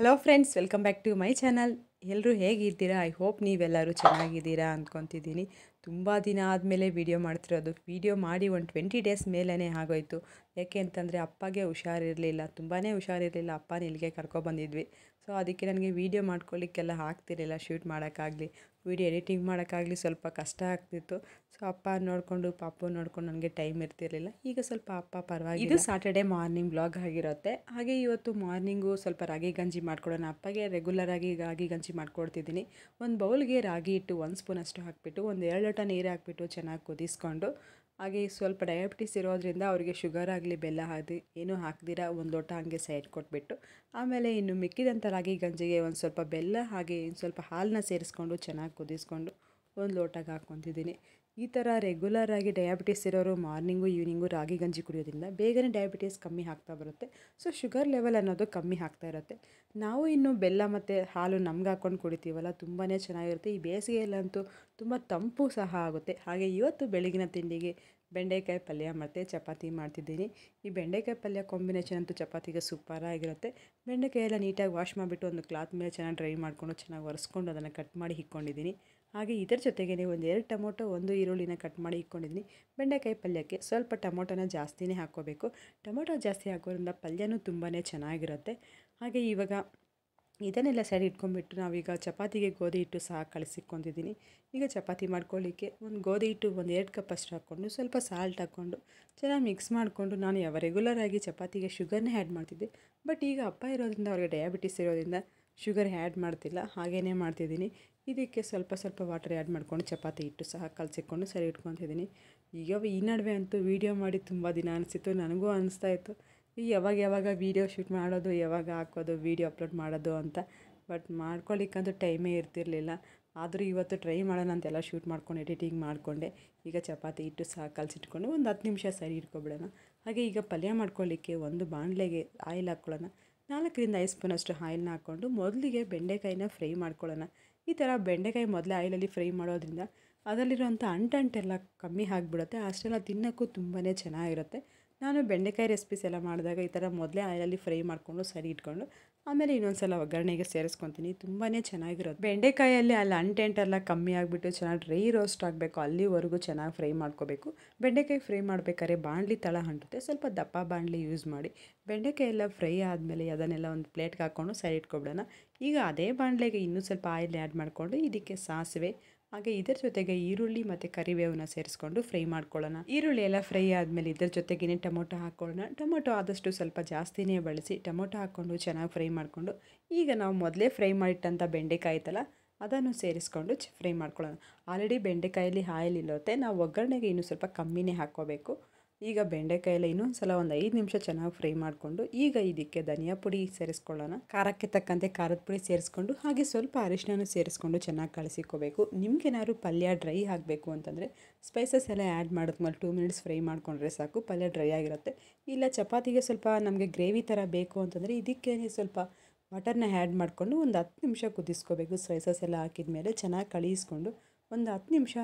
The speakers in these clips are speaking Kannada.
hello friends welcome back to my channel ಎಲ್ಲರೂ ಹೇಗಿದ್ದೀರಾ ಐ ಹೋಪ್ ನೀವೆಲ್ಲರೂ ಚೆನ್ನಾಗಿದ್ದೀರಾ ಅಂದ್ಕೊತಿದ್ದೀನಿ ತುಂಬ ದಿನ ಆದಮೇಲೆ ವೀಡಿಯೋ ಮಾಡ್ತಿರೋದು ವೀಡಿಯೋ ಮಾಡಿ ಒಂದು ಟ್ವೆಂಟಿ ಡೇಸ್ ಮೇಲೇ ಆಗೋಯಿತು ಯಾಕೆ ಅಂತಂದರೆ ಅಪ್ಪಗೆ ಹುಷಾರಿರಲಿಲ್ಲ ತುಂಬಾ ಹುಷಾರಿರಲಿಲ್ಲ ಅಪ್ಪನ ಇಲ್ಲಿಗೆ ಕರ್ಕೊಬಂದಿದ್ವಿ ಸೊ ಅದಕ್ಕೆ ನನಗೆ ವೀಡಿಯೋ ಮಾಡ್ಕೊಳ್ಳಿಕ್ಕೆಲ್ಲ ಆಗ್ತಿರಲಿಲ್ಲ ಶೂಟ್ ಮಾಡೋಕ್ಕಾಗಲಿ ವೀಡಿಯೋ ಎಡಿಟಿಂಗ್ ಮಾಡೋಕ್ಕಾಗಲಿ ಸ್ವಲ್ಪ ಕಷ್ಟ ಆಗ್ತಿತ್ತು ಸೊ ಅಪ್ಪ ನೋಡಿಕೊಂಡು ಪಾಪು ನೋಡಿಕೊಂಡು ನನಗೆ ಟೈಮ್ ಇರ್ತಿರಲಿಲ್ಲ ಈಗ ಸ್ವಲ್ಪ ಅಪ್ಪ ಪರವಾಗಿ ಇದು ಸ್ಯಾಟರ್ಡೆ ಮಾರ್ನಿಂಗ್ ಬ್ಲಾಗ್ ಆಗಿರುತ್ತೆ ಹಾಗೆ ಇವತ್ತು ಮಾರ್ನಿಂಗು ಸ್ವಲ್ಪ ರಾಗಿ ಗಂಜಿ ಮಾಡ್ಕೊಡೋಣ ಅಪ್ಪಗೆ ರೆಗ್ಯುಲರ್ ಆಗಿ ರಾಗಿ ಗಂಜಿ ಮಾಡ್ಕೊಡ್ತಿದ್ದೀನಿ ಒಂದು ಬೌಲ್ಗೆ ರಾಗಿ ಇಟ್ಟು ಒಂದು ಸ್ಪೂನ್ ಅಷ್ಟು ಹಾಕಿಬಿಟ್ಟು ಒಂದು ಎರಡು ಲೋಟ ನೀರು ಹಾಕಿಬಿಟ್ಟು ಚೆನ್ನಾಗಿ ಕುದಿಸ್ಕೊಂಡು ಹಾಗೆ ಸ್ವಲ್ಪ ಡಯಾಬಿಟಿಸ್ ಇರೋದರಿಂದ ಅವರಿಗೆ ಶುಗರ್ ಆಗಲಿ ಬೆಲ್ಲ ಆಗಲಿ ಏನೂ ಹಾಕ್ದಿರ ಒಂದು ಲೋಟ ಹಾಗೆ ಸೈಡ್ ಕೊಟ್ಬಿಟ್ಟು ಆಮೇಲೆ ಇನ್ನು ಮಿಕ್ಕಿದಂಥ ರಾಗಿ ಗಂಜಿಗೆ ಒಂದು ಸ್ವಲ್ಪ ಬೆಲ್ಲ ಹಾಗೆ ಇನ್ನು ಸ್ವಲ್ಪ ಹಾಲನ್ನ ಸೇರಿಸ್ಕೊಂಡು ಚೆನ್ನಾಗಿ ಕುದಿಸ್ಕೊಂಡು ಒಂದು ಲೋಟಾಗಿ ಹಾಕ್ಕೊತಿದ್ದೀನಿ ಈ ಥರ ರೆಗ್ಯುಲರಾಗಿ ಡಯಾಬಿಟಿಸ್ ಇರೋರು ಮಾರ್ನಿಂಗು ಈವ್ನಿಂಗು ರಾಗಿ ಗಂಜಿ ಕುಡಿಯೋದ್ರಿಂದ ಬೇಗನೆ ಡಯಾಬಿಟಿಸ್ ಕಮ್ಮಿ ಆಗ್ತಾ ಬರುತ್ತೆ ಸೊ ಶುಗರ್ ಲೆವೆಲ್ ಅನ್ನೋದು ಕಮ್ಮಿ ಆಗ್ತಾ ಇರುತ್ತೆ ನಾವು ಇನ್ನು ಬೆಲ್ಲ ಮತ್ತು ಹಾಲು ನಮ್ಗೆ ಹಾಕ್ಕೊಂಡು ಕುಡಿತೀವಲ್ಲ ತುಂಬಾ ಚೆನ್ನಾಗಿರುತ್ತೆ ಈ ಬೇಸಿಗೆಯಲ್ಲಂತೂ ತುಂಬ ತಂಪು ಸಹ ಆಗುತ್ತೆ ಹಾಗೆ ಇವತ್ತು ಬೆಳಗಿನ ತಿಂಡಿಗೆ ಬೆಂಡೆಕಾಯಿ ಪಲ್ಯ ಮತ್ತು ಚಪಾತಿ ಮಾಡ್ತಿದ್ದೀನಿ ಈ ಬೆಂಡೆಕಾಯಿ ಪಲ್ಯ ಕಾಂಬಿನೇಷನ್ ಅಂತೂ ಚಪಾತಿಗೆ ಸೂಪರಾಗಿರುತ್ತೆ ಎಲ್ಲ ನೀಟಾಗಿ ವಾಶ್ ಮಾಡಿಬಿಟ್ಟು ಒಂದು ಕ್ಲಾತ್ ಮೇಲೆ ಚೆನ್ನಾಗಿ ಡ್ರೈ ಮಾಡಿಕೊಂಡು ಚೆನ್ನಾಗಿ ಒರೆಸ್ಕೊಂಡು ಅದನ್ನು ಕಟ್ ಮಾಡಿ ಇಕ್ಕೊಂಡಿದ್ದೀನಿ ಹಾಗೆ ಇದರ ಜೊತೆಗೆ ಒಂದೆರಡು ಟೊಮೊಟೊ ಒಂದು ಈರುಳ್ಳಿನ ಕಟ್ ಮಾಡಿ ಇಟ್ಕೊಂಡಿದ್ದೀನಿ ಬೆಂಡೆಕಾಯಿ ಪಲ್ಯಕ್ಕೆ ಸ್ವಲ್ಪ ಟೊಮೊಟೊನ ಜಾಸ್ತಿನೇ ಹಾಕ್ಕೋಬೇಕು ಟೊಮೊಟೊ ಜಾಸ್ತಿ ಹಾಕೋದ್ರಿಂದ ಪಲ್ಯನೂ ತುಂಬಾ ಚೆನ್ನಾಗಿರುತ್ತೆ ಹಾಗೆ ಇವಾಗ ಇದನ್ನೆಲ್ಲ ಸೈಡ್ ಇಟ್ಕೊಂಡ್ಬಿಟ್ಟು ನಾವೀಗ ಚಪಾತಿಗೆ ಗೋಧಿ ಹಿಟ್ಟು ಸಹ ಕಳಿಸಿಕೊಂಡಿದ್ದೀನಿ ಈಗ ಚಪಾತಿ ಮಾಡ್ಕೊಳ್ಳಿಕ್ಕೆ ಒಂದು ಗೋಧಿ ಹಿಟ್ಟು ಒಂದು ಎರಡು ಕಪ್ ಅಷ್ಟು ಹಾಕ್ಕೊಂಡು ಸ್ವಲ್ಪ ಸಾಲ್ಟ್ ಹಾಕ್ಕೊಂಡು ಚೆನ್ನಾಗಿ ಮಿಕ್ಸ್ ಮಾಡಿಕೊಂಡು ನಾನು ಯಾವ ರೆಗ್ಯುಲರ್ ಆಗಿ ಚಪಾತಿಗೆ ಶುಗರ್ನೇ ಆ್ಯಡ್ ಮಾಡ್ತಿದ್ದೆ ಬಟ್ ಈಗ ಅಪ್ಪ ಇರೋದ್ರಿಂದ ಅವ್ರಿಗೆ ಡಯಾಬಿಟಿಸ್ ಇರೋದ್ರಿಂದ ಶುಗರ್ ಆ್ಯಡ್ ಮಾಡ್ತಿಲ್ಲ ಹಾಗೇ ಮಾಡ್ತಿದ್ದೀನಿ ಇದಕ್ಕೆ ಸ್ವಲ್ಪ ಸ್ವಲ್ಪ ವಾಟರ್ ಆ್ಯಡ್ ಮಾಡ್ಕೊಂಡು ಚಪಾತಿ ಹಿಟ್ಟು ಸಹ ಕಲಸಿಕೊಂಡು ಸರಿ ಇಟ್ಕೊತಿದ್ದೀನಿ ಈಗ ಈ ನಡುವೆ ಅಂತೂ ವೀಡಿಯೋ ಮಾಡಿ ತುಂಬ ದಿನ ಅನಿಸಿತ್ತು ನನಗೂ ಅನಿಸ್ತಾ ಇತ್ತು ಯಾವಾಗ ಯಾವಾಗ ವೀಡಿಯೋ ಶೂಟ್ ಮಾಡೋದು ಯಾವಾಗ ಹಾಕೋದು ವೀಡಿಯೋ ಅಪ್ಲೋಡ್ ಮಾಡೋದು ಅಂತ ಬಟ್ ಮಾಡ್ಕೊಳ್ಳಿಕ್ಕಂತೂ ಟೈಮೇ ಇರ್ತಿರಲಿಲ್ಲ ಆದರೂ ಇವತ್ತು ಟ್ರೈ ಮಾಡೋಣ ಅಂತೆಲ್ಲ ಶೂಟ್ ಮಾಡ್ಕೊಂಡು ಎಡಿಟಿಂಗ್ ಮಾಡಿಕೊಂಡೆ ಈಗ ಚಪಾತಿ ಇಟ್ಟು ಸಹ ಕಲಸಿಟ್ಕೊಂಡು ಒಂದು ಹತ್ತು ನಿಮಿಷ ಸರಿ ಇಟ್ಕೊಬಿಡೋಣ ಹಾಗೆ ಈಗ ಪಲ್ಯ ಮಾಡ್ಕೊಳ್ಳಿಕ್ಕೆ ಒಂದು ಬಾಣಲೆಗೆ ಆಯಿಲ್ ಹಾಕ್ಕೊಳ್ಳೋಣ ನಾಲ್ಕರಿಂದ ಐದು ಸ್ಪೂನಷ್ಟು ಆಯಿಲ್ನ ಹಾಕ್ಕೊಂಡು ಮೊದಲಿಗೆ ಬೆಂಡೆಕಾಯಿನ ಫ್ರೈ ಮಾಡ್ಕೊಳ್ಳೋಣ ಈ ಥರ ಬೆಂಡೆಕಾಯಿ ಮೊದಲೇ ಆಯಿಲಲ್ಲಿ ಫ್ರೈ ಮಾಡೋದ್ರಿಂದ ಅದರಲ್ಲಿರುವಂಥ ಅಂಟಂಟೆಲ್ಲ ಕಮ್ಮಿ ಆಗಿಬಿಡುತ್ತೆ ಅಷ್ಟೆಲ್ಲ ತಿನ್ನೋಕ್ಕೂ ತುಂಬಾ ಚೆನ್ನಾಗಿರುತ್ತೆ ನಾನು ಬೆಂಡೆಕಾಯಿ ರೆಸಿಪೀಸ್ ಎಲ್ಲ ಮಾಡಿದಾಗ ಈ ಥರ ಮೊದಲೇ ಆಯಿಲಲ್ಲಿ ಫ್ರೈ ಮಾಡಿಕೊಂಡು ಸರಿ ಇಟ್ಕೊಂಡು ಆಮೇಲೆ ಇನ್ನೊಂದು ಸಲ ಒಗ್ಗರಣೆಗೆ ಸೇರಿಸ್ಕೊತೀನಿ ತುಂಬಾ ಚೆನ್ನಾಗಿರೋದು ಬೆಂಡೆಕಾಯಲ್ಲಿ ಅಲ್ಲಿ ಅಂಟೆಂಟೆಲ್ಲ ಕಮ್ಮಿ ಆಗಿಬಿಟ್ಟು ಚೆನ್ನಾಗಿ ಡ್ರೈ ರೋಸ್ಟ್ ಆಗಬೇಕು ಅಲ್ಲಿವರೆಗೂ ಚೆನ್ನಾಗಿ ಫ್ರೈ ಮಾಡ್ಕೋಬೇಕು ಬೆಂಡೆಕಾಯಿ ಫ್ರೈ ಮಾಡಬೇಕಾದ್ರೆ ಬಾಣಲಿ ತಳ ಹಂಟುತ್ತೆ ಸ್ವಲ್ಪ ದಪ್ಪ ಬಾಣಲಿ ಯೂಸ್ ಮಾಡಿ ಬೆಂಡೆಕಾಯಿ ಎಲ್ಲ ಫ್ರೈ ಆದಮೇಲೆ ಅದನ್ನೆಲ್ಲ ಒಂದು ಪ್ಲೇಟ್ಗೆ ಹಾಕ್ಕೊಂಡು ಸರಿ ಇಟ್ಕೊಬಿಡೋಣ ಈಗ ಅದೇ ಬಾಣಲೆಗೆ ಇನ್ನೂ ಸ್ವಲ್ಪ ಆಯಿಲ್ ಆ್ಯಡ್ ಮಾಡಿಕೊಂಡು ಇದಕ್ಕೆ ಸಾಸಿವೆ ಹಾಗೆ ಇದರ ಜೊತೆಗೆ ಈರುಳ್ಳಿ ಮತ್ತು ಕರಿಬೇವನ್ನ ಸೇರಿಸ್ಕೊಂಡು ಫ್ರೈ ಮಾಡ್ಕೊಳ್ಳೋಣ ಈರುಳ್ಳಿ ಎಲ್ಲ ಫ್ರೈ ಆದಮೇಲೆ ಇದರ ಜೊತೆಗೇನೆ ಟೊಮೊಟೊ ಹಾಕ್ಕೊಳ್ಳೋಣ ಟೊಮೊಟೊ ಆದಷ್ಟು ಸ್ವಲ್ಪ ಜಾಸ್ತಿನೇ ಬಳಸಿ ಟೊಮೊಟೊ ಹಾಕ್ಕೊಂಡು ಚೆನ್ನಾಗಿ ಫ್ರೈ ಮಾಡಿಕೊಂಡು ಈಗ ನಾವು ಮೊದಲೇ ಫ್ರೈ ಮಾಡಿಟ್ಟಂಥ ಬೆಂಡೆಕಾಯಿ ಇತ್ತಲ್ಲ ಅದನ್ನು ಸೇರಿಸ್ಕೊಂಡು ಫ್ರೈ ಮಾಡ್ಕೊಳ್ಳೋಣ ಆಲ್ರೆಡಿ ಬೆಂಡೆಕಾಯಲ್ಲಿ ಆಯಿಲ್ ಇರುತ್ತೆ ನಾವು ಒಗ್ಗರಣೆಗೆ ಇನ್ನೂ ಸ್ವಲ್ಪ ಕಮ್ಮಿನೇ ಹಾಕ್ಕೋಬೇಕು ಈಗ ಬೆಂಡೆಕಾಯಲ್ಲ ಇನ್ನೊಂದ್ಸಲ ಒಂದು ಐದು ನಿಮಿಷ ಚೆನ್ನಾಗಿ ಫ್ರೈ ಮಾಡಿಕೊಂಡು ಈಗ ಇದಕ್ಕೆ ಧನಿಯಾ ಪುಡಿ ಸೇರಿಸ್ಕೊಳ್ಳೋಣ ಖಾರಕ್ಕೆ ತಕ್ಕಂತೆ ಖಾರದ ಪುಡಿ ಸೇರಿಸ್ಕೊಂಡು ಹಾಗೆ ಸ್ವಲ್ಪ ಅರಿಶಿನ ಸೇರಿಸ್ಕೊಂಡು ಚೆನ್ನಾಗಿ ಕಳಿಸಿಕೋಬೇಕು ನಿಮ್ಗೇನಾದ್ರು ಪಲ್ಯ ಡ್ರೈ ಆಗಬೇಕು ಅಂತಂದರೆ ಸ್ಪೈಸಸ್ ಎಲ್ಲ ಆ್ಯಡ್ ಮಾಡಿದ್ಮೇಲೆ ಟೂ ಮಿನಿಟ್ಸ್ ಫ್ರೈ ಮಾಡಿಕೊಂಡ್ರೆ ಸಾಕು ಪಲ್ಯ ಡ್ರೈ ಆಗಿರುತ್ತೆ ಇಲ್ಲ ಚಪಾತಿಗೆ ಸ್ವಲ್ಪ ನಮಗೆ ಗ್ರೇವಿ ಥರ ಬೇಕು ಅಂತಂದರೆ ಇದಕ್ಕೆ ಸ್ವಲ್ಪ ಬಟರ್ನ ಆ್ಯಡ್ ಮಾಡಿಕೊಂಡು ಒಂದು ಹತ್ತು ನಿಮಿಷ ಕುದಿಸ್ಕೋಬೇಕು ಸ್ಪೈಸಸ್ ಎಲ್ಲ ಹಾಕಿದ ಮೇಲೆ ಚೆನ್ನಾಗಿ ಕಳಿಸ್ಕೊಂಡು ಒಂದು ಹತ್ತು ನಿಮಿಷ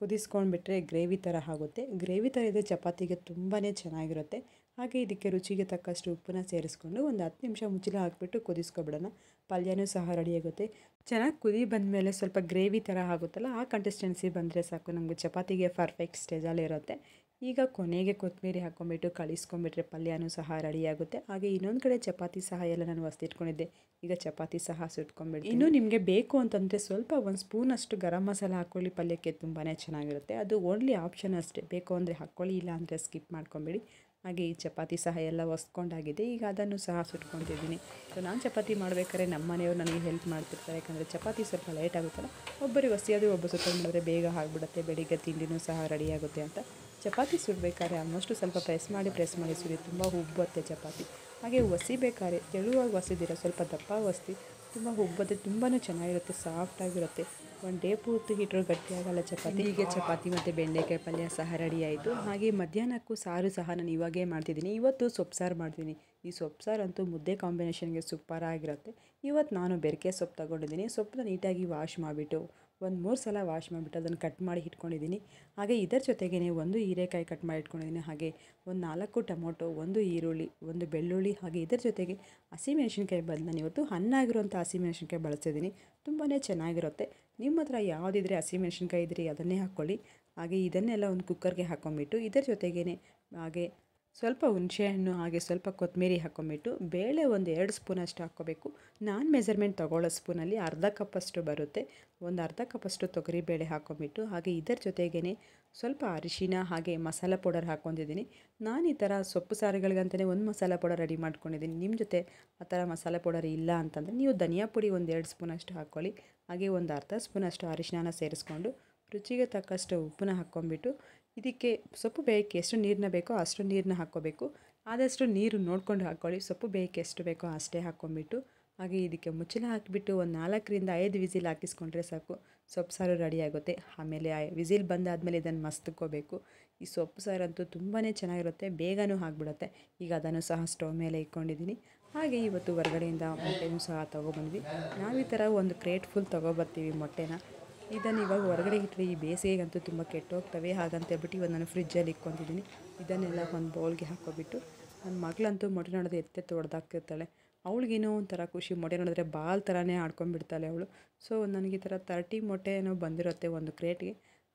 ಕುದಿಸ್ಕೊಂಡ್ಬಿಟ್ರೆ ಗ್ರೇವಿ ಥರ ಆಗುತ್ತೆ ಗ್ರೇವಿ ಥರ ಇದ್ದರೆ ಚಪಾತಿಗೆ ತುಂಬಾ ಚೆನ್ನಾಗಿರುತ್ತೆ ಹಾಗೆ ಇದಕ್ಕೆ ರುಚಿಗೆ ತಕ್ಕಷ್ಟು ಉಪ್ಪನ್ನ ಸೇರಿಸ್ಕೊಂಡು ಒಂದು ಹತ್ತು ನಿಮಿಷ ಮುಚ್ಚಲ ಹಾಕಿಬಿಟ್ಟು ಕುದಿಸ್ಕೊಬಿಡೋಣ ಪಲ್ಯನೂ ಸಹ ರೆಡಿಯಾಗುತ್ತೆ ಚೆನ್ನಾಗಿ ಕುದಿ ಬಂದಮೇಲೆ ಸ್ವಲ್ಪ ಗ್ರೇವಿ ಥರ ಆಗುತ್ತಲ್ಲ ಆ ಕನ್ಸಿಸ್ಟೆನ್ಸಿ ಬಂದರೆ ಸಾಕು ನಮಗೆ ಚಪಾತಿಗೆ ಪರ್ಫೆಕ್ಟ್ ಸ್ಟೇಜಲ್ಲಿ ಇರುತ್ತೆ ಈಗ ಕೊನೆಗೆ ಕೊತ್ತಂಬರಿ ಹಾಕ್ಕೊಂಬಿಟ್ಟು ಕಳಿಸ್ಕೊಂಬಿಟ್ರೆ ಪಲ್ಯನೂ ಸಹ ರೆಡಿಯಾಗುತ್ತೆ ಹಾಗೆ ಇನ್ನೊಂದು ಕಡೆ ಚಪಾತಿ ಸಹ ಎಲ್ಲ ನಾನು ಹೊಸ್ತಿಟ್ಕೊಂಡಿದ್ದೆ ಈಗ ಚಪಾತಿ ಸಹ ಸುಟ್ಕೊಂಬಿಡಿ ಇನ್ನೂ ನಿಮಗೆ ಬೇಕು ಅಂತಂದರೆ ಸ್ವಲ್ಪ ಒಂದು ಸ್ಪೂನ್ ಅಷ್ಟು ಗರಂ ಮಸಾಲ ಹಾಕ್ಕೊಳ್ಳಿ ಪಲ್ಯಕ್ಕೆ ತುಂಬಾ ಚೆನ್ನಾಗಿರುತ್ತೆ ಅದು ಓನ್ಲಿ ಆಪ್ಷನ್ ಅಷ್ಟೇ ಬೇಕು ಅಂದರೆ ಹಾಕ್ಕೊಳ್ಳಿ ಇಲ್ಲ ಅಂದರೆ ಸ್ಕಿಪ್ ಮಾಡ್ಕೊಂಬಿಡಿ ಹಾಗೆ ಈ ಚಪಾತಿ ಸಹ ಎಲ್ಲ ಒಸ್ಕೊಂಡಾಗಿದೆ ಈಗ ಅದನ್ನು ಸಹ ಸುಟ್ಕೊತಿದ್ದೀನಿ ಸೊ ನಾನು ಚಪಾತಿ ಮಾಡಬೇಕಾದ್ರೆ ನಮ್ಮ ಮನೆಯವರು ನನಗೆ ಹೆಲ್ಪ್ ಮಾಡ್ತಿರ್ತಾರೆ ಯಾಕಂದರೆ ಚಪಾತಿ ಸ್ವಲ್ಪ ಲೇಟ್ ಆಗುತ್ತಲ್ಲ ಒಬ್ಬರಿಗೆ ಒಬ್ಬರು ಒಬ್ಬ ಮಾಡಿದ್ರೆ ಬೇಗ ಆಗಿಬಿಡುತ್ತೆ ಬೆಳಿಗ್ಗೆ ತಿಂಡಿನೂ ಸಹ ರೆಡಿಯಾಗುತ್ತೆ ಅಂತ ಚಪಾತಿ ಸುಡಬೇಕಾದ್ರೆ ಆಲ್ಮೋಸ್ಟು ಸ್ವಲ್ಪ ಪ್ರೆಸ್ ಮಾಡಿ ಪ್ರೆಸ್ ಮಾಡಿ ಸುರಿ ತುಂಬ ಉಬ್ಬುತ್ತೆ ಚಪಾತಿ ಹಾಗೆ ಒಸಿಬೇಕಾದ್ರೆ ತೆಳುವಾಗಿ ಒಸಿದಿರೋ ಸ್ವಲ್ಪ ದಪ್ಪ ಒಸಿ ತುಂಬ ಹೋಗ್ಬೋದು ತುಂಬಾ ಚೆನ್ನಾಗಿರುತ್ತೆ ಸಾಫ್ಟಾಗಿರುತ್ತೆ ಒಂದು ಡೇ ಪೂರ್ತಿ ಹೀಟ್ರ್ ಗಟ್ಟಿಯಾಗಲ್ಲ ಚಪಾತಿ ಹೀಗೆ ಚಪಾತಿ ಮತ್ತು ಬೆಂಡೆಕಾಯಿ ಪಲ್ಯ ಸಹ ರೆಡಿ ಆಯಿತು ಹಾಗೆ ಮಧ್ಯಾಹ್ನಕ್ಕೂ ಸಾರು ಸಹ ನಾನು ಇವಾಗೇ ಮಾಡ್ತಿದ್ದೀನಿ ಇವತ್ತು ಸೊಪ್ಪು ಸಾರು ಮಾಡ್ತೀನಿ ಈ ಸೊಪ್ಪು ಸಾರು ಅಂತೂ ಮುದ್ದೆ ಕಾಂಬಿನೇಷನ್ಗೆ ಸೂಪರಾಗಿರುತ್ತೆ ಇವತ್ತು ನಾನು ಬೆರಕೆ ಸೊಪ್ಪು ತಗೊಂಡಿದ್ದೀನಿ ಸೊಪ್ಪನ್ನ ನೀಟಾಗಿ ವಾಶ್ ಮಾಡಿಬಿಟ್ಟು ಒಂದು ಮೂರು ಸಲ ವಾಶ್ ಮಾಡಿಬಿಟ್ಟು ಅದನ್ನು ಕಟ್ ಮಾಡಿ ಇಟ್ಕೊಂಡಿದ್ದೀನಿ ಹಾಗೆ ಇದರ ಜೊತೆಗೇ ಒಂದು ಹೀರೆಕಾಯಿ ಕಟ್ ಮಾಡಿ ಇಟ್ಕೊಂಡಿದ್ದೀನಿ ಹಾಗೆ ಒಂದು ನಾಲ್ಕು ಟೊಮೊಟೊ ಒಂದು ಈರುಳ್ಳಿ ಒಂದು ಬೆಳ್ಳುಳ್ಳಿ ಹಾಗೆ ಇದರ ಜೊತೆಗೆ ಹಸಿಮೆಣಸಿನ್ಕಾಯಿ ಬಂದು ನಾನು ಇವತ್ತು ಹಣ್ಣಾಗಿರುವಂಥ ಹಸಿಮೆಣಸಿನ್ಕಾಯಿ ಬಳಸಿದ್ದೀನಿ ತುಂಬಾ ಚೆನ್ನಾಗಿರುತ್ತೆ ನಿಮ್ಮ ಹತ್ರ ಯಾವುದಿದ್ರೆ ಹಸಿಮೆಣಸಿನ್ಕಾಯಿ ಇದ್ದರೆ ಅದನ್ನೇ ಹಾಕ್ಕೊಳ್ಳಿ ಹಾಗೆ ಇದನ್ನೆಲ್ಲ ಒಂದು ಕುಕ್ಕರ್ಗೆ ಹಾಕ್ಕೊಂಬಿಟ್ಟು ಇದರ ಜೊತೆಗೇ ಹಾಗೆ ಸ್ವಲ್ಪ ಹುಣಸೆಹಣ್ಣು ಹಾಗೆ ಸ್ವಲ್ಪ ಕೊತ್ತಂಬರಿ ಹಾಕೊಂಬಿಟ್ಟು ಬೇಳೆ ಒಂದು ಎರಡು ಸ್ಪೂನಷ್ಟು ಹಾಕ್ಕೋಬೇಕು ನಾನು ಮೆಜರ್ಮೆಂಟ್ ತೊಗೊಳ್ಳೋ ಸ್ಪೂನಲ್ಲಿ ಅರ್ಧ ಕಪ್ಪಷ್ಟು ಬರುತ್ತೆ ಒಂದು ಅರ್ಧ ಕಪ್ಪಷ್ಟು ತೊಗರಿ ಬೇಳೆ ಹಾಕೊಂಬಿಟ್ಟು ಹಾಗೆ ಇದರ ಜೊತೆಗೇ ಸ್ವಲ್ಪ ಅರಿಶಿನ ಹಾಗೆ ಮಸಾಲೆ ಪೌಡರ್ ಹಾಕ್ಕೊಂಡಿದ್ದೀನಿ ನಾನು ಈ ಥರ ಸೊಪ್ಪು ಸಾರುಗಳಿಗಂತಲೇ ಒಂದು ಮಸಾಲೆ ಪೌಡರ್ ರೆಡಿ ಮಾಡ್ಕೊಂಡಿದ್ದೀನಿ ನಿಮ್ಮ ಜೊತೆ ಆ ಥರ ಮಸಾಲೆ ಪೌಡರ್ ಇಲ್ಲ ಅಂತಂದರೆ ನೀವು ಧನಿಯಾ ಪುಡಿ ಒಂದು ಎರಡು ಸ್ಪೂನಷ್ಟು ಹಾಕ್ಕೊಳ್ಳಿ ಹಾಗೆ ಒಂದು ಅರ್ಧ ಸ್ಪೂನಷ್ಟು ಅರಿಶಿನ ಸೇರಿಸ್ಕೊಂಡು ರುಚಿಗೆ ತಕ್ಕಷ್ಟು ಉಪ್ಪನ್ನ ಹಾಕ್ಕೊಂಬಿಟ್ಟು ಇದಕ್ಕೆ ಸೊಪ್ಪು ಬೇಯಕ್ಕೆ ಎಷ್ಟು ನೀರನ್ನ ಬೇಕೋ ಅಷ್ಟು ನೀರನ್ನ ಹಾಕ್ಕೋಬೇಕು ಆದಷ್ಟು ನೀರು ನೋಡ್ಕೊಂಡು ಹಾಕ್ಕೊಳ್ಳಿ ಸೊಪ್ಪು ಬೇಯಕ್ಕೆ ಎಷ್ಟು ಬೇಕೋ ಅಷ್ಟೇ ಹಾಕ್ಕೊಂಬಿಟ್ಟು ಹಾಗೆ ಇದಕ್ಕೆ ಮುಚ್ಚಳ ಹಾಕಿಬಿಟ್ಟು ಒಂದು ನಾಲ್ಕರಿಂದ ಐದು ವಿಸಿಲ್ ಹಾಕಿಸ್ಕೊಂಡ್ರೆ ಸಾಕು ಸೊಪ್ಪು ಸಾರು ರೆಡಿ ಆಗುತ್ತೆ ಆಮೇಲೆ ವಿಸಿಲ್ ಬಂದಾದಮೇಲೆ ಇದನ್ನು ಮಸ್ತ್ಕೋಬೇಕು ಈ ಸೊಪ್ಪು ಸಾರಂತೂ ತುಂಬಾ ಚೆನ್ನಾಗಿರುತ್ತೆ ಬೇಗನೂ ಆಗಿಬಿಡುತ್ತೆ ಈಗ ಅದನ್ನು ಸಹ ಸ್ಟವ್ ಮೇಲೆ ಇಟ್ಕೊಂಡಿದ್ದೀನಿ ಹಾಗೆ ಇವತ್ತು ಹೊರಗಡೆಯಿಂದ ಮೊಟ್ಟೆನೂ ಸಹ ತೊಗೊಬಂದ್ವಿ ನಾವು ಈ ಥರ ಒಂದು ಕ್ರೇಟ್ ಫುಲ್ ತೊಗೊಬರ್ತೀವಿ ಮೊಟ್ಟೆನ ಇದನ್ನು ಇವಾಗ ಹೊರಗಡೆ ಇಟ್ಟರೆ ಈ ಬೇಸಿಗೆಗಂತೂ ತುಂಬ ಕೆಟ್ಟೋಗ್ತವೆ ಹಾಗಂತ ಹೇಳ್ಬಿಟ್ಟು ಇವಾಗ ನಾನು ಫ್ರಿಜ್ಜಲ್ಲಿ ಇಕ್ಕೊತಿದ್ದೀನಿ ಇದನ್ನೆಲ್ಲ ಒಂದು ಬೌಲ್ಗೆ ಹಾಕ್ಕೊಬಿಟ್ಟು ನನ್ನ ಮಗಳಂತೂ ಮೊಟ್ಟೆ ನೋಡೋದು ಎತ್ತೆ ತೊಡ್ದಾಕ್ತಿರ್ತಾಳೆ ಅವಳಿಗೇನೋ ಒಂಥರ ಖುಷಿ ಮೊಟ್ಟೆ ನೋಡಿದ್ರೆ ಬಾಲ್ ಥರನೇ ಆಡ್ಕೊಂಡ್ಬಿಡ್ತಾಳೆ ಅವಳು ಸೊ ನನಗೆ ಈ ಥರ ತರ್ಟಿ ಮೊಟ್ಟೆ ಏನೋ ಬಂದಿರುತ್ತೆ ಒಂದು ಕ್ರೇಟ್ಗೆ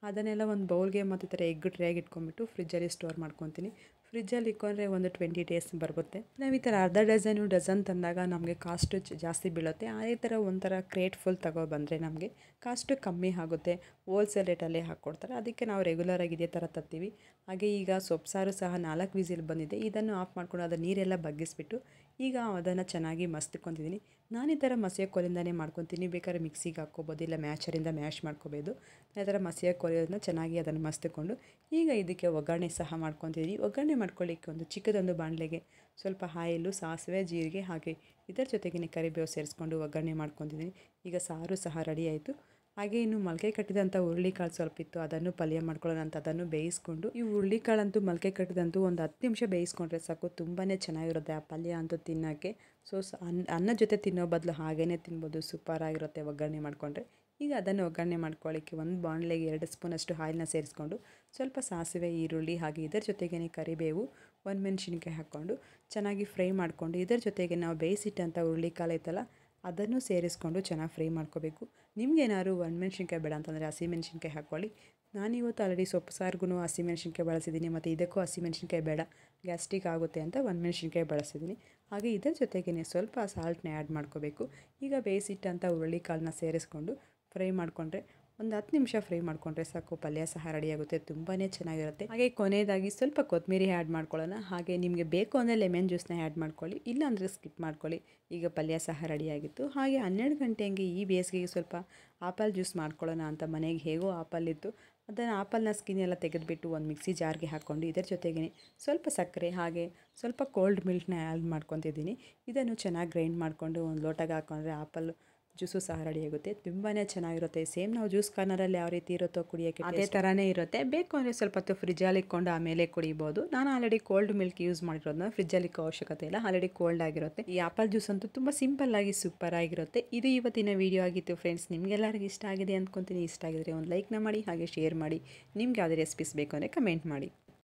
ಅದನ್ನೆಲ್ಲ ಒಂದು ಬೌಲ್ಗೆ ಮತ್ತು ಈ ಥರ ಎಗ್ ಟ್ರೇಗೆ ಇಟ್ಕೊಂಡ್ಬಿಟ್ಟು ಫ್ರಿಜ್ಜಲ್ಲಿ ಸ್ಟೋರ್ ಮಾಡ್ಕೊತೀನಿ ಫ್ರಿಜ್ಜಲ್ಲಿ ಇಕ್ಕೊಂಡ್ರೆ ಒಂದು ಟ್ವೆಂಟಿ ಡೇಸ್ ಬರುತ್ತೆ ನಾವು ಈ ಥರ ಅರ್ಧ ಡಜನು ಡಜನ್ ತಂದಾಗ ನಮಗೆ ಕಾಸ್ಟು ಜಾಸ್ತಿ ಬೀಳುತ್ತೆ ಅದೇ ಥರ ಒಂಥರ ಕ್ರೇಟ್ ಫುಲ್ ಬಂದರೆ ನಮಗೆ ಕಾಸ್ಟು ಕಮ್ಮಿ ಆಗುತ್ತೆ ಹೋಲ್ಸೇಲ್ ರೇಟಲ್ಲೇ ಹಾಕ್ಕೊಡ್ತಾರೆ ಅದಕ್ಕೆ ನಾವು ರೆಗ್ಯುಲರಾಗಿ ಇದೇ ಥರ ತರ್ತೀವಿ ಹಾಗೆ ಈಗ ಸೊಪ್ಪು ಸಾರು ಸಹ ನಾಲ್ಕು ವಿಸಿಲ್ ಬಂದಿದೆ ಇದನ್ನು ಆಫ್ ಮಾಡಿಕೊಂಡು ಅದರ ನೀರೆಲ್ಲ ಬಗ್ಗಿಸ್ಬಿಟ್ಟು ಈಗ ಅದನ್ನು ಚೆನ್ನಾಗಿ ಮಸ್ತಿಕೊಂಡಿದ್ದೀನಿ ನಾನು ಈ ಥರ ಮಸಿಯ ಕೊಲಿಂದನೇ ಮಾಡ್ಕೊತೀನಿ ಬೇಕಾದ್ರೆ ಮಿಕ್ಸಿಗೆ ಹಾಕ್ಕೊಬೋದು ಇಲ್ಲ ಮ್ಯಾಚರಿಂದ ಮ್ಯಾಶ್ ಮಾಡ್ಕೋಬೋದು ಈ ಥರ ಮಸಿಯ ಚೆನ್ನಾಗಿ ಅದನ್ನು ಮಸ್ತಿಕೊಂಡು ಈಗ ಇದಕ್ಕೆ ಒಗ್ಗರಣೆ ಸಹ ಮಾಡ್ಕೊತಿದ್ದೀನಿ ಒಗ್ಗರಣೆ ಮಾಡ್ಕೊಳ್ಳಿಕ್ಕೆ ಒಂದು ಚಿಕ್ಕದೊಂದು ಬಾಣಲೆಗೆ ಸ್ವಲ್ಪ ಹಾಯಲ್ಲು ಸಾಸಿವೆ ಜೀರಿಗೆ ಹಾಗೆ ಇದರ ಜೊತೆಗೆ ಕರಿಬೇವು ಸೇರಿಸ್ಕೊಂಡು ಒಗ್ಗರಣೆ ಮಾಡ್ಕೊತಿದ್ದೀನಿ ಈಗ ಸಾರು ಸಹ ರೆಡಿ ಆಯಿತು ಹಾಗೆ ಇನ್ನು ಮಲ್ಕೆ ಕಟ್ಟಿದಂಥ ಕಾಳು ಸ್ವಲ್ಪ ಇತ್ತು ಅದನ್ನು ಪಲ್ಯ ಮಾಡ್ಕೊಳ್ಳೋಣ ಅಂತ ಅದನ್ನು ಬೇಯಿಸ್ಕೊಂಡು ಈ ಕಾಳಂತೂ ಮಲ್ಕೆ ಕಟ್ಟಿದಂತೂ ಒಂದು ಹತ್ತು ನಿಮಿಷ ಬೇಯಿಸ್ಕೊಂಡ್ರೆ ಸಾಕು ತುಂಬಾ ಚೆನ್ನಾಗಿರುತ್ತೆ ಆ ಪಲ್ಯ ಅಂತೂ ತಿನ್ನೋಕ್ಕೆ ಸೊ ಅನ್ನ ಅನ್ನ ಜೊತೆ ತಿನ್ನೋ ಬದಲು ಹಾಗೇ ತಿನ್ಬೋದು ಸೂಪರಾಗಿರುತ್ತೆ ಒಗ್ಗರಣೆ ಮಾಡಿಕೊಂಡ್ರೆ ಈಗ ಅದನ್ನು ಒಗ್ಗರಣೆ ಮಾಡ್ಕೊಳ್ಳಿಕ್ಕೆ ಒಂದು ಬಾಣಲೆಗೆ ಎರಡು ಸ್ಪೂನಷ್ಟು ಹಾಲನ್ನ ಸೇರಿಸ್ಕೊಂಡು ಸ್ವಲ್ಪ ಸಾಸಿವೆ ಈರುಳ್ಳಿ ಹಾಗೆ ಇದರ ಜೊತೆಗೇ ಕರಿಬೇವು ಒಂದು ಮೆಣಸಿನ್ಕಾಯಿ ಹಾಕ್ಕೊಂಡು ಚೆನ್ನಾಗಿ ಫ್ರೈ ಮಾಡಿಕೊಂಡು ಇದರ ಜೊತೆಗೆ ನಾವು ಬೇಯಿಸಿಟ್ಟಂಥ ಹುರುಳಿಕಾಳು ಐತಲ್ಲ ಅದನ್ನು ಸೇರಿಸ್ಕೊಂಡು ಚೆನ್ನಾಗಿ ಫ್ರೈ ಮಾಡ್ಕೋಬೇಕು ನಿಮಗೇನಾದ್ರು ಮೆಣಸಿನ್ಕಾಯಿ ಬೇಡ ಅಂತಂದರೆ ಹಸಿಮೆಣ್ಸಿನ್ಕಾಯಿ ಹಾಕ್ಕೊಳ್ಳಿ ಇವತ್ತು ಆಲ್ರೆಡಿ ಸೊಪ್ಪು ಸಾರಿಗೂ ಹಸಿಮೆಣ್ಸಿನ್ಕಾಯಿ ಬಳಸಿದ್ದೀನಿ ಮತ್ತು ಇದಕ್ಕೂ ಮೆಣಸಿನ್ಕಾಯಿ ಬೇಡ ಗ್ಯಾಸ್ಟಿಕ್ ಆಗುತ್ತೆ ಅಂತ ಮೆಣಸಿನ್ಕಾಯಿ ಬಳಸಿದ್ದೀನಿ ಹಾಗೆ ಇದರ ಜೊತೆಗೇ ಸ್ವಲ್ಪ ಸಾಲ್ಟ್ನ ಆ್ಯಡ್ ಮಾಡ್ಕೋಬೇಕು ಈಗ ಬೇಯಿಸಿಟ್ಟಂಥ ಹುರುಳಿಕಾಳನ್ನ ಸೇರಿಸ್ಕೊಂಡು ಫ್ರೈ ಮಾಡಿಕೊಂಡ್ರೆ ಒಂದು ಹತ್ತು ನಿಮಿಷ ಫ್ರೈ ಮಾಡಿಕೊಂಡ್ರೆ ಸಾಕು ಪಲ್ಯ ಸಹ ರೆಡಿಯಾಗುತ್ತೆ ತುಂಬಾ ಚೆನ್ನಾಗಿರುತ್ತೆ ಹಾಗೆ ಕೊನೆಯದಾಗಿ ಸ್ವಲ್ಪ ಕೊತ್ತಂಬರಿ ಆ್ಯಡ್ ಮಾಡ್ಕೊಳ್ಳೋಣ ಹಾಗೆ ನಿಮಗೆ ಬೇಕು ಅಂದರೆ ಲೆಮನ್ ಜ್ಯೂಸ್ನ ಆ್ಯಡ್ ಮಾಡ್ಕೊಳ್ಳಿ ಇಲ್ಲಾಂದರೆ ಸ್ಕಿಪ್ ಮಾಡ್ಕೊಳ್ಳಿ ಈಗ ಪಲ್ಯ ಸಹ ರೆಡಿಯಾಗಿತ್ತು ಹಾಗೆ ಹನ್ನೆರಡು ಗಂಟೆ ಹಂಗೆ ಈ ಬೇಸಿಗೆಗೆ ಸ್ವಲ್ಪ ಆಪಲ್ ಜ್ಯೂಸ್ ಮಾಡ್ಕೊಳ್ಳೋಣ ಅಂತ ಮನೆಗೆ ಹೇಗೋ ಆಪಲ್ ಇತ್ತು ಅದನ್ನು ಆಪಲ್ನ ಸ್ಕಿನ್ ಎಲ್ಲ ತೆಗೆದುಬಿಟ್ಟು ಒಂದು ಮಿಕ್ಸಿ ಜಾರ್ಗೆ ಹಾಕ್ಕೊಂಡು ಇದರ ಜೊತೆಗೇ ಸ್ವಲ್ಪ ಸಕ್ಕರೆ ಹಾಗೆ ಸ್ವಲ್ಪ ಕೋಲ್ಡ್ ಮಿಲ್ಕ್ನ ಆ್ಯಡ್ ಮಾಡ್ಕೊತಿದ್ದೀನಿ ಇದನ್ನು ಚೆನ್ನಾಗಿ ಗ್ರೈಂಡ್ ಮಾಡಿಕೊಂಡು ಒಂದು ಲೋಟಗೆ ಹಾಕ್ಕೊಂಡ್ರೆ ಆಪಲ್ ಜ್ಯೂಸು ಸಹ ರೆಡಿ ಆಗುತ್ತೆ ತುಂಬಾ ಚೆನ್ನಾಗಿರುತ್ತೆ ಸೇಮ್ ನಾವು ಜ್ಯೂಸ್ ಕಾರ್ನರಲ್ಲಿ ಯಾವ ರೀತಿ ಇರುತ್ತೋ ಕುಡಿಯೋಕ್ಕೆ ಅದೇ ಥರನೇ ಇರುತ್ತೆ ಬೇಕು ಅಂದರೆ ಸ್ವಲ್ಪ ಹೊತ್ತು ಫ್ರಿಜ್ಜಲ್ಲಿ ಇಟ್ಕೊಂಡು ಆಮೇಲೆ ಕುಡಿಬೋದು ನಾನು ಆಲ್ರೆಡಿ ಕೋಲ್ಡ್ ಮಿಲ್ಕ್ ಯೂಸ್ ಮಾಡಿರೋದನ್ನ ಫ್ರಿಜ್ಜಲ್ಲಿ ಅವಶ್ಯಕತೆ ಇಲ್ಲ ಆಲ್ರೆಡಿ ಕೋಲ್ಡ್ ಆಗಿರುತ್ತೆ ಈ ಆಪಲ್ ಜ್ಯೂಸ್ ಅಂತೂ ತುಂಬ ಸಿಂಪಲ್ ಆಗಿ ಸೂಪರ್ ಆಗಿರುತ್ತೆ ಇದು ಇವತ್ತಿನ ವಿಡಿಯೋ ಆಗಿತ್ತು ಫ್ರೆಂಡ್ಸ್ ನಿಮಗೆಲ್ಲರಿಗೂ ಇಷ್ಟ ಆಗಿದೆ ಅಂದ್ಕೊಂತೀನಿ ಇಷ್ಟ ಆಗಿದ್ರೆ ಒಂದು ಲೈಕ್ನ ಮಾಡಿ ಹಾಗೆ ಶೇರ್ ಮಾಡಿ ನಿಮ್ಗೆ ಯಾವುದೇ ರೆಸಿಪೀಸ್ ಬೇಕು ಅಂದರೆ ಕಮೆಂಟ್ ಮಾಡಿ